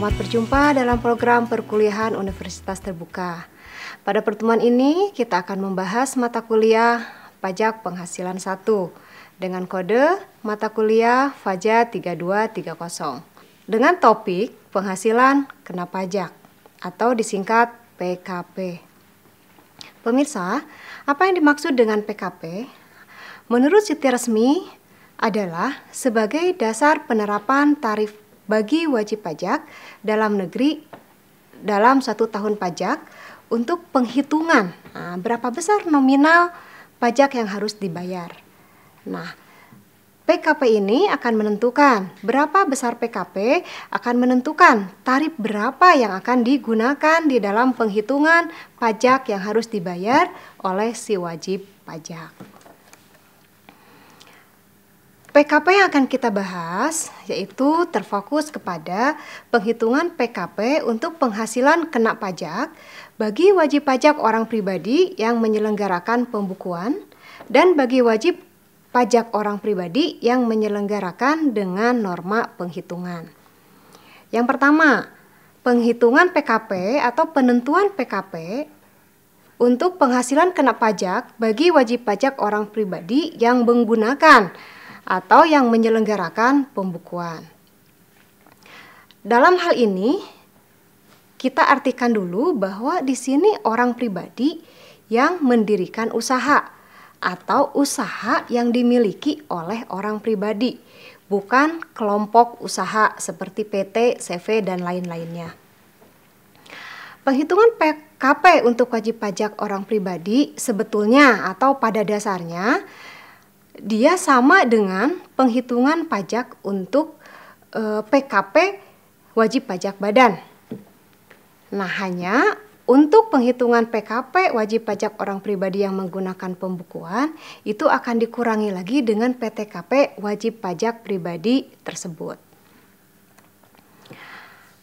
Selamat berjumpa dalam program perkuliahan Universitas Terbuka. Pada pertemuan ini kita akan membahas mata kuliah pajak penghasilan 1 dengan kode mata kuliah Faja 3230 dengan topik penghasilan kena pajak atau disingkat PKP. Pemirsa, apa yang dimaksud dengan PKP? Menurut situs resmi adalah sebagai dasar penerapan tarif bagi wajib pajak dalam negeri dalam satu tahun pajak untuk penghitungan nah, berapa besar nominal pajak yang harus dibayar. Nah, PKP ini akan menentukan berapa besar PKP akan menentukan tarif berapa yang akan digunakan di dalam penghitungan pajak yang harus dibayar oleh si wajib pajak. PKP yang akan kita bahas yaitu terfokus kepada penghitungan PKP untuk penghasilan kena pajak bagi wajib pajak orang pribadi yang menyelenggarakan pembukuan dan bagi wajib pajak orang pribadi yang menyelenggarakan dengan norma penghitungan. Yang pertama, penghitungan PKP atau penentuan PKP untuk penghasilan kena pajak bagi wajib pajak orang pribadi yang menggunakan atau yang menyelenggarakan pembukuan. Dalam hal ini, kita artikan dulu bahwa di sini orang pribadi yang mendirikan usaha atau usaha yang dimiliki oleh orang pribadi, bukan kelompok usaha seperti PT, CV, dan lain-lainnya. Penghitungan PKP untuk wajib pajak orang pribadi sebetulnya atau pada dasarnya dia sama dengan penghitungan pajak untuk e, eh, PKP wajib pajak badan. Nah, hanya untuk penghitungan PKP wajib pajak orang pribadi yang menggunakan pembukuan itu akan dikurangi lagi dengan PTKP wajib pajak pribadi tersebut.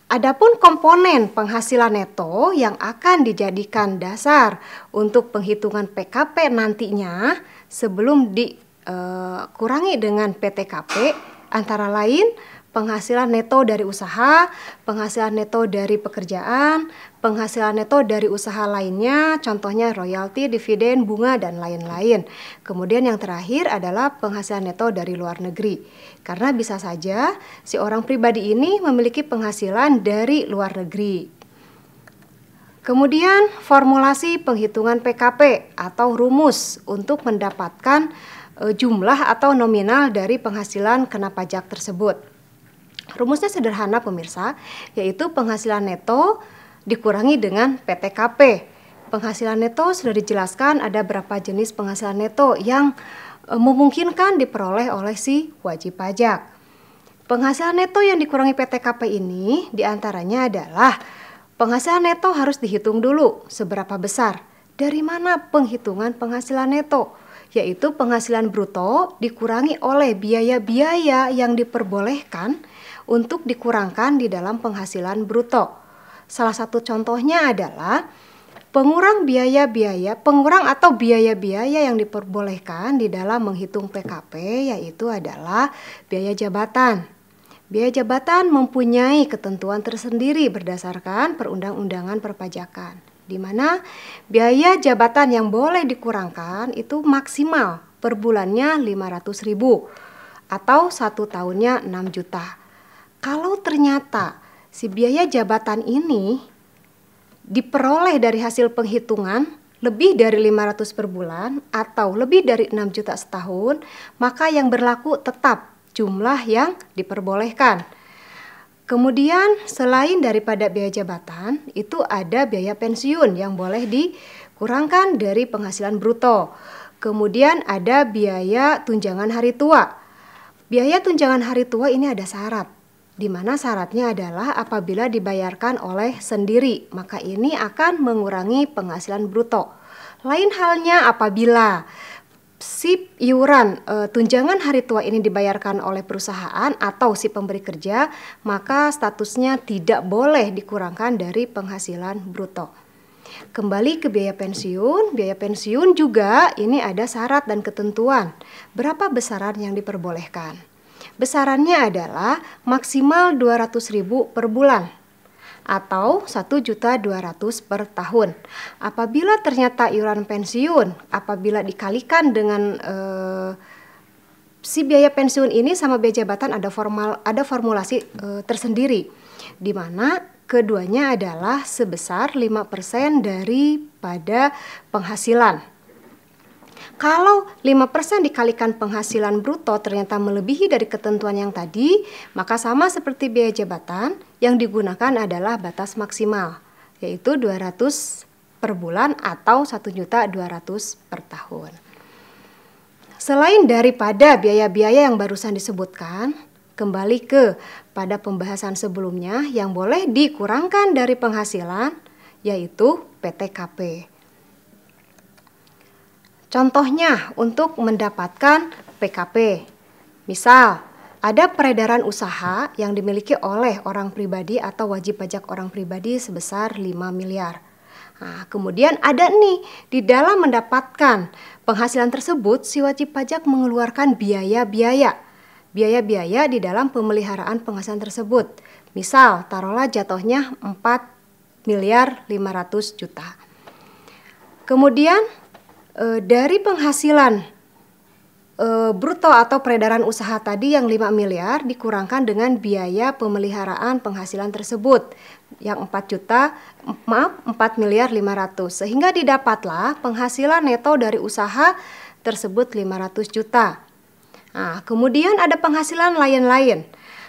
Adapun komponen penghasilan neto yang akan dijadikan dasar untuk penghitungan PKP nantinya sebelum di Eh, kurangi dengan PTKP antara lain penghasilan neto dari usaha, penghasilan neto dari pekerjaan, penghasilan neto dari usaha lainnya, contohnya royalti, dividen, bunga, dan lain-lain. Kemudian yang terakhir adalah penghasilan neto dari luar negeri. Karena bisa saja si orang pribadi ini memiliki penghasilan dari luar negeri. Kemudian formulasi penghitungan PKP atau rumus untuk mendapatkan E, jumlah atau nominal dari penghasilan kena pajak tersebut. Rumusnya sederhana pemirsa, yaitu penghasilan neto dikurangi dengan PTKP. Penghasilan neto sudah dijelaskan ada berapa jenis penghasilan neto yang e, memungkinkan diperoleh oleh si wajib pajak. Penghasilan neto yang dikurangi PTKP ini diantaranya adalah penghasilan neto harus dihitung dulu seberapa besar, dari mana penghitungan penghasilan neto, yaitu penghasilan bruto dikurangi oleh biaya-biaya yang diperbolehkan untuk dikurangkan di dalam penghasilan bruto. Salah satu contohnya adalah pengurang biaya-biaya, pengurang atau biaya-biaya yang diperbolehkan di dalam menghitung PKP yaitu adalah biaya jabatan. Biaya jabatan mempunyai ketentuan tersendiri berdasarkan perundang-undangan perpajakan di mana biaya jabatan yang boleh dikurangkan itu maksimal per bulannya 500 ribu atau satu tahunnya 6 juta. Kalau ternyata si biaya jabatan ini diperoleh dari hasil penghitungan lebih dari 500 per bulan atau lebih dari 6 juta setahun, maka yang berlaku tetap jumlah yang diperbolehkan. Kemudian selain daripada biaya jabatan, itu ada biaya pensiun yang boleh dikurangkan dari penghasilan bruto. Kemudian ada biaya tunjangan hari tua. Biaya tunjangan hari tua ini ada syarat, di mana syaratnya adalah apabila dibayarkan oleh sendiri, maka ini akan mengurangi penghasilan bruto. Lain halnya apabila si iuran e, tunjangan hari tua ini dibayarkan oleh perusahaan atau si pemberi kerja, maka statusnya tidak boleh dikurangkan dari penghasilan bruto. Kembali ke biaya pensiun, biaya pensiun juga ini ada syarat dan ketentuan. Berapa besaran yang diperbolehkan? Besarannya adalah maksimal 200.000 per bulan atau satu juta dua ratus per tahun. Apabila ternyata iuran pensiun apabila dikalikan dengan eh, si biaya pensiun ini sama biaya jabatan ada formal ada formulasi eh, tersendiri di mana keduanya adalah sebesar lima 5% daripada penghasilan. Kalau 5% dikalikan penghasilan bruto ternyata melebihi dari ketentuan yang tadi, maka sama seperti biaya jabatan yang digunakan adalah batas maksimal, yaitu 200 per bulan atau 1.200 per tahun. Selain daripada biaya-biaya yang barusan disebutkan, kembali ke pada pembahasan sebelumnya yang boleh dikurangkan dari penghasilan yaitu PTKP. Contohnya untuk mendapatkan PKP. Misal, ada peredaran usaha yang dimiliki oleh orang pribadi atau wajib pajak orang pribadi sebesar 5 miliar. Nah, kemudian ada nih, di dalam mendapatkan penghasilan tersebut, si wajib pajak mengeluarkan biaya-biaya. Biaya-biaya di dalam pemeliharaan penghasilan tersebut. Misal, taruhlah jatuhnya 4 miliar 500 juta. Kemudian e, dari penghasilan e, bruto atau peredaran usaha tadi yang 5 miliar dikurangkan dengan biaya pemeliharaan penghasilan tersebut yang 4 juta maaf 4 miliar 500 sehingga didapatlah penghasilan neto dari usaha tersebut 500 juta. Nah, kemudian ada penghasilan lain-lain.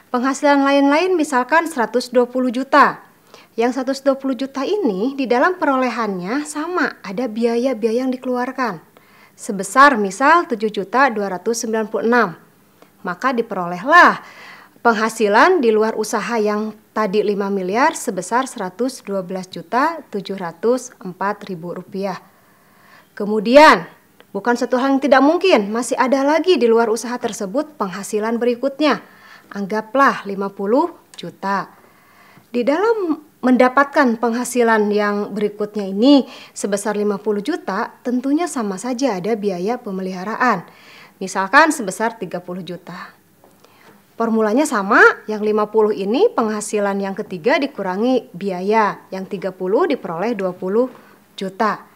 Penghasilan lain-lain misalkan 120 juta. Yang 120 juta ini di dalam perolehannya sama ada biaya-biaya yang dikeluarkan. Sebesar misal juta enam Maka diperolehlah penghasilan di luar usaha yang tadi 5 miliar sebesar 112 juta 704 ribu rupiah. Kemudian, bukan satu hal yang tidak mungkin, masih ada lagi di luar usaha tersebut penghasilan berikutnya. Anggaplah 50 juta. Di dalam mendapatkan penghasilan yang berikutnya ini sebesar 50 juta, tentunya sama saja ada biaya pemeliharaan. Misalkan sebesar 30 juta. Formulanya sama, yang 50 ini penghasilan yang ketiga dikurangi biaya, yang 30 diperoleh 20 juta.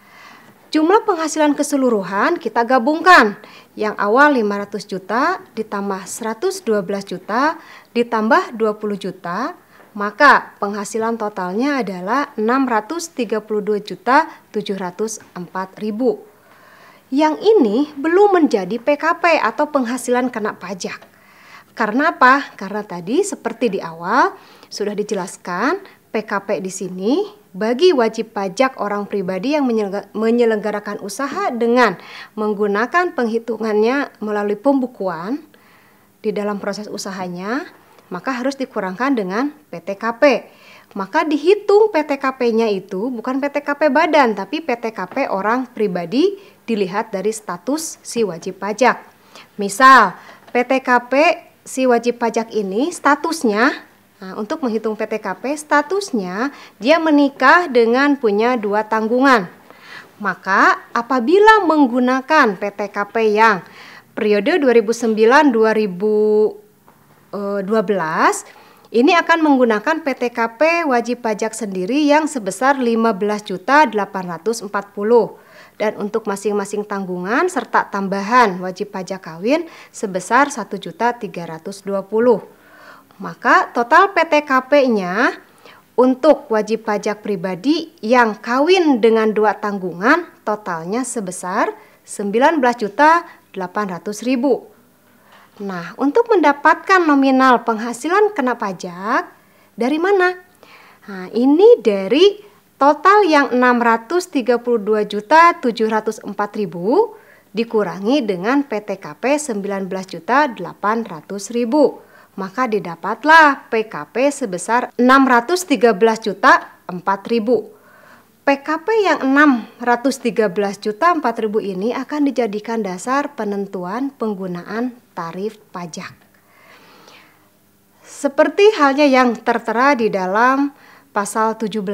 Jumlah penghasilan keseluruhan kita gabungkan. Yang awal 500 juta ditambah 112 juta ditambah 20 juta maka penghasilan totalnya adalah 632.704.000. Yang ini belum menjadi PKP atau penghasilan kena pajak. Karena apa? Karena tadi seperti di awal sudah dijelaskan PKP di sini bagi wajib pajak orang pribadi yang menyelenggarakan usaha dengan menggunakan penghitungannya melalui pembukuan di dalam proses usahanya maka harus dikurangkan dengan PTKP. Maka dihitung PTKP-nya itu bukan PTKP badan, tapi PTKP orang pribadi dilihat dari status si wajib pajak. Misal, PTKP si wajib pajak ini statusnya, nah, untuk menghitung PTKP statusnya dia menikah dengan punya dua tanggungan. Maka apabila menggunakan PTKP yang periode 2009 2000 12 eh, ini akan menggunakan PTKP wajib pajak sendiri yang sebesar 15.840 dan untuk masing-masing tanggungan serta tambahan wajib pajak kawin sebesar 1.320. Maka total PTKP-nya untuk wajib pajak pribadi yang kawin dengan dua tanggungan totalnya sebesar 19.800.000 Nah, untuk mendapatkan nominal penghasilan kena pajak dari mana? Nah, ini dari total yang 632.704.000 dikurangi dengan PTKP 19.800.000. Maka didapatlah PKP sebesar 613.004.000. PKP yang 613 juta 4000 ini akan dijadikan dasar penentuan penggunaan tarif pajak. Seperti halnya yang tertera di dalam pasal 17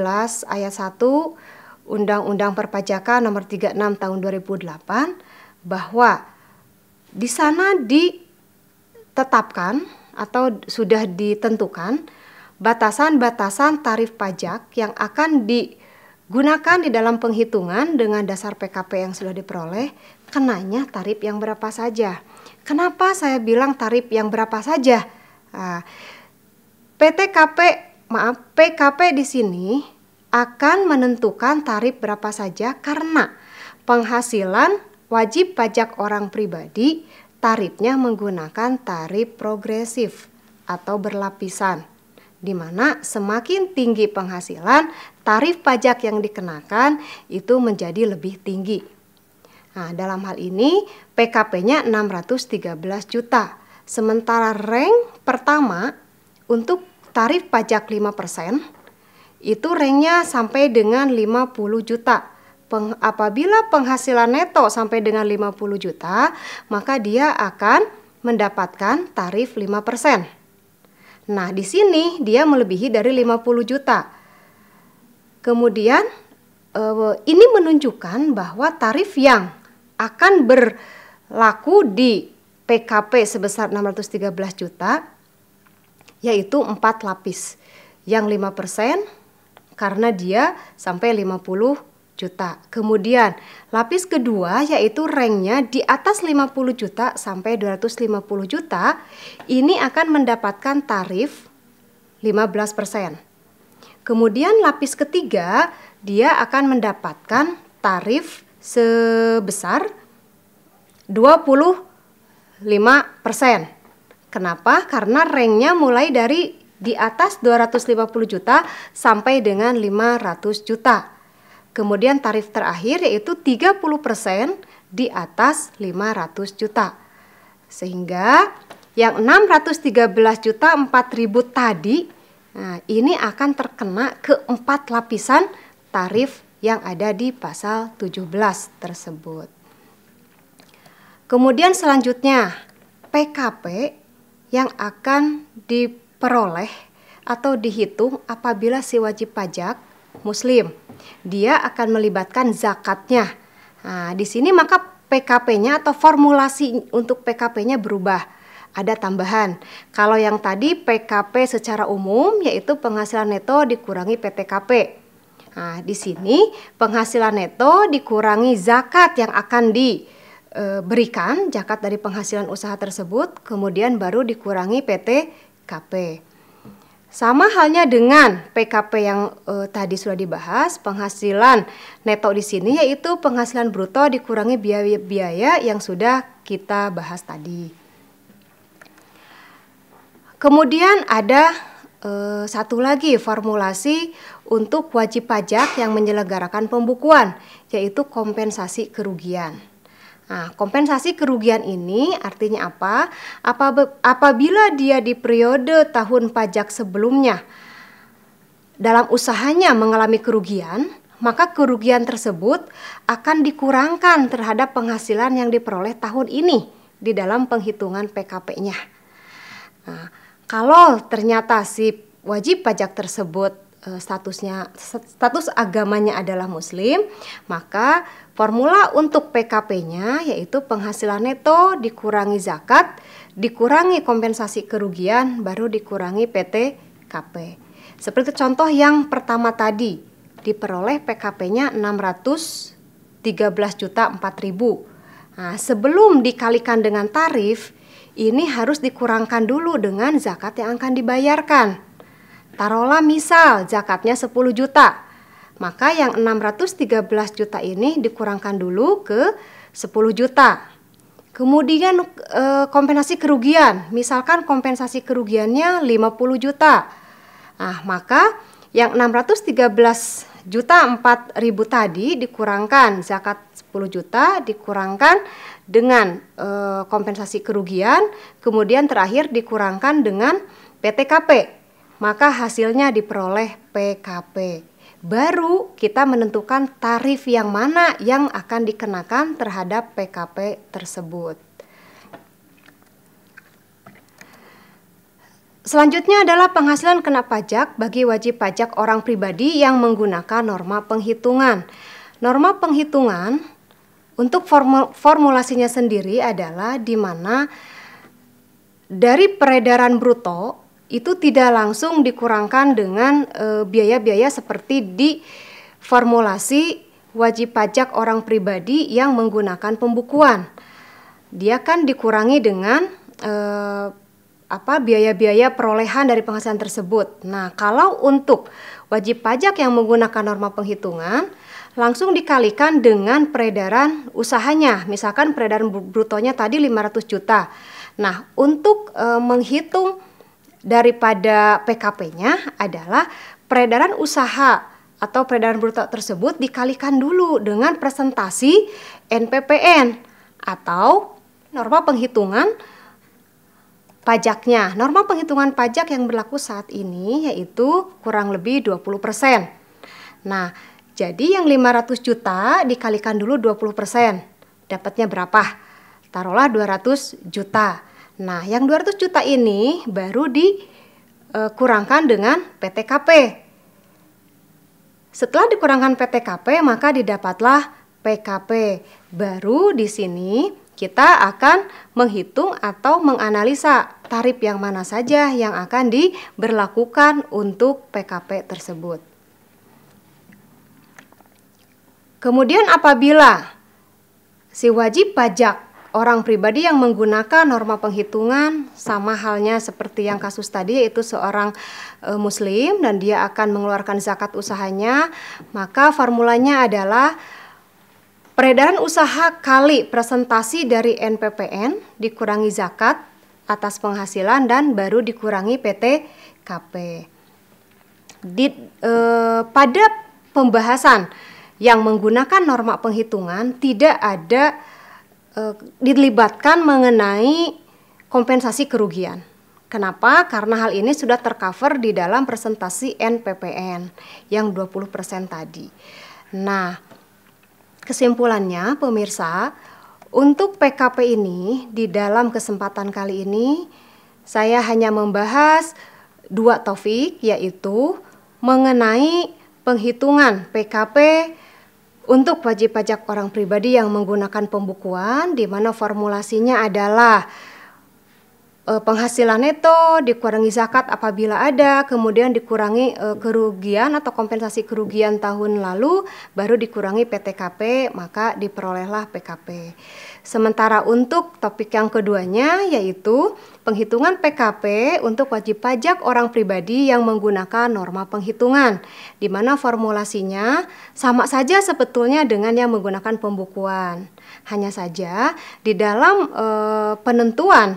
ayat 1 Undang-Undang Perpajakan nomor 36 tahun 2008 bahwa di sana ditetapkan atau sudah ditentukan batasan-batasan tarif pajak yang akan di Gunakan di dalam penghitungan dengan dasar PKP yang sudah diperoleh, kenanya tarif yang berapa saja. Kenapa saya bilang tarif yang berapa saja? Nah, PTKP, maaf, PKP di sini akan menentukan tarif berapa saja karena penghasilan wajib pajak orang pribadi tarifnya menggunakan tarif progresif atau berlapisan di mana semakin tinggi penghasilan, tarif pajak yang dikenakan itu menjadi lebih tinggi. Nah, dalam hal ini PKP-nya 613 juta. Sementara rank pertama untuk tarif pajak 5% itu ranknya sampai dengan 50 juta. Peng, apabila penghasilan neto sampai dengan 50 juta, maka dia akan mendapatkan tarif 5%. Nah, di sini dia melebihi dari 50 juta. Kemudian eh, ini menunjukkan bahwa tarif yang akan berlaku di PKP sebesar 613 juta yaitu empat lapis yang lima persen karena dia sampai 50 juta. Kemudian lapis kedua yaitu ranknya di atas 50 juta sampai 250 juta ini akan mendapatkan tarif 15%. Kemudian lapis ketiga dia akan mendapatkan tarif sebesar 25%. Kenapa? Karena ranknya mulai dari di atas 250 juta sampai dengan 500 juta. Kemudian tarif terakhir yaitu 30% di atas 500 juta. Sehingga yang 613 juta 4000 tadi nah ini akan terkena keempat lapisan tarif yang ada di pasal 17 tersebut. Kemudian selanjutnya PKP yang akan diperoleh atau dihitung apabila si wajib pajak muslim dia akan melibatkan zakatnya. Nah, di sini maka PKP-nya atau formulasi untuk PKP-nya berubah ada tambahan. Kalau yang tadi PKP secara umum yaitu penghasilan neto dikurangi PTKP. Nah, di sini penghasilan neto dikurangi zakat yang akan diberikan, e, zakat dari penghasilan usaha tersebut, kemudian baru dikurangi PT KP. Sama halnya dengan PKP yang e, tadi sudah dibahas, penghasilan neto di sini yaitu penghasilan bruto dikurangi biaya-biaya yang sudah kita bahas tadi. Kemudian ada e, satu lagi formulasi untuk wajib pajak yang menyelenggarakan pembukuan, yaitu kompensasi kerugian. Nah, kompensasi kerugian ini artinya apa? Apabila dia di periode tahun pajak sebelumnya dalam usahanya mengalami kerugian, maka kerugian tersebut akan dikurangkan terhadap penghasilan yang diperoleh tahun ini di dalam penghitungan PKP-nya. Nah, kalau ternyata si wajib pajak tersebut Eh, statusnya status agamanya adalah muslim, maka formula untuk PKP-nya yaitu penghasilan neto dikurangi zakat, dikurangi kompensasi kerugian baru dikurangi PTKP. Seperti contoh yang pertama tadi, diperoleh PKP-nya 613 juta 4000. Nah, sebelum dikalikan dengan tarif, ini harus dikurangkan dulu dengan zakat yang akan dibayarkan. Taruhlah misal zakatnya 10 juta. Maka yang 613 juta ini dikurangkan dulu ke 10 juta. Kemudian e, kompensasi kerugian, misalkan kompensasi kerugiannya 50 juta. Nah, maka yang 613 juta ribu tadi dikurangkan zakat 10 juta dikurangkan dengan e, kompensasi kerugian, kemudian terakhir dikurangkan dengan PTKP maka hasilnya diperoleh PKP. Baru kita menentukan tarif yang mana yang akan dikenakan terhadap PKP tersebut. Selanjutnya adalah penghasilan kena pajak bagi wajib pajak orang pribadi yang menggunakan norma penghitungan. Norma penghitungan untuk formulasinya sendiri adalah di mana dari peredaran bruto itu tidak langsung dikurangkan dengan eh, biaya-biaya seperti di formulasi wajib pajak orang pribadi yang menggunakan pembukuan. Dia kan dikurangi dengan eh, apa biaya-biaya perolehan dari penghasilan tersebut. Nah, kalau untuk wajib pajak yang menggunakan norma penghitungan langsung dikalikan dengan peredaran usahanya. Misalkan peredaran brutonya tadi 500 juta. Nah, untuk e, menghitung daripada PKP-nya adalah peredaran usaha atau peredaran bruto tersebut dikalikan dulu dengan presentasi NPPN atau norma penghitungan pajaknya. Norma penghitungan pajak yang berlaku saat ini yaitu kurang lebih 20%. Nah, jadi yang 500 juta dikalikan dulu 20%. Dapatnya berapa? Taruhlah 200 juta. Nah, yang 200 juta ini baru dikurangkan e, dengan PTKP. Setelah dikurangkan PTKP, maka didapatlah PKP. Baru di sini kita akan menghitung atau menganalisa tarif yang mana saja yang akan diberlakukan untuk PKP tersebut. Kemudian apabila si wajib pajak orang pribadi yang menggunakan norma penghitungan sama halnya seperti yang kasus tadi yaitu seorang e, muslim dan dia akan mengeluarkan zakat usahanya, maka formulanya adalah peredaran usaha kali presentasi dari NPPN dikurangi zakat atas penghasilan dan baru dikurangi PT KP. Di, e, pada pembahasan yang menggunakan norma penghitungan tidak ada Eh, dilibatkan mengenai kompensasi kerugian. Kenapa? Karena hal ini sudah tercover di dalam presentasi NPPN yang 20% tadi. Nah, kesimpulannya pemirsa, untuk PKP ini di dalam kesempatan kali ini saya hanya membahas dua topik yaitu mengenai penghitungan PKP untuk wajib pajak orang pribadi yang menggunakan pembukuan di mana formulasinya adalah e, penghasilan neto dikurangi zakat apabila ada, kemudian dikurangi uh, kerugian atau kompensasi kerugian tahun lalu baru dikurangi PTKP maka diperolehlah PKP. Sementara untuk topik yang keduanya yaitu penghitungan PKP untuk wajib pajak orang pribadi yang menggunakan norma penghitungan, di mana formulasinya sama saja sebetulnya dengan yang menggunakan pembukuan. Hanya saja di dalam e, penentuan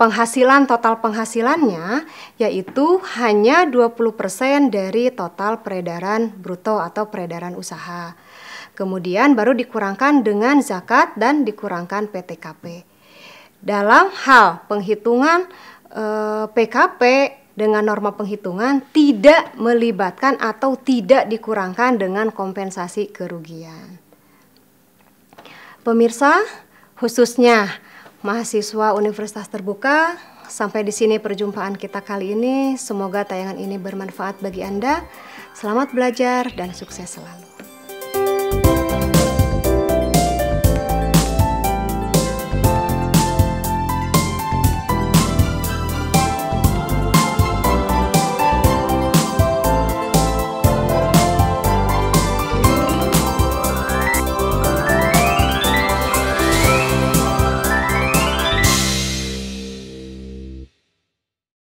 penghasilan total penghasilannya yaitu hanya 20% dari total peredaran bruto atau peredaran usaha. Kemudian baru dikurangkan dengan zakat dan dikurangkan PTKP dalam hal penghitungan e, eh, PKP dengan norma penghitungan tidak melibatkan atau tidak dikurangkan dengan kompensasi kerugian. Pemirsa, khususnya mahasiswa Universitas Terbuka, sampai di sini perjumpaan kita kali ini. Semoga tayangan ini bermanfaat bagi Anda. Selamat belajar dan sukses selalu.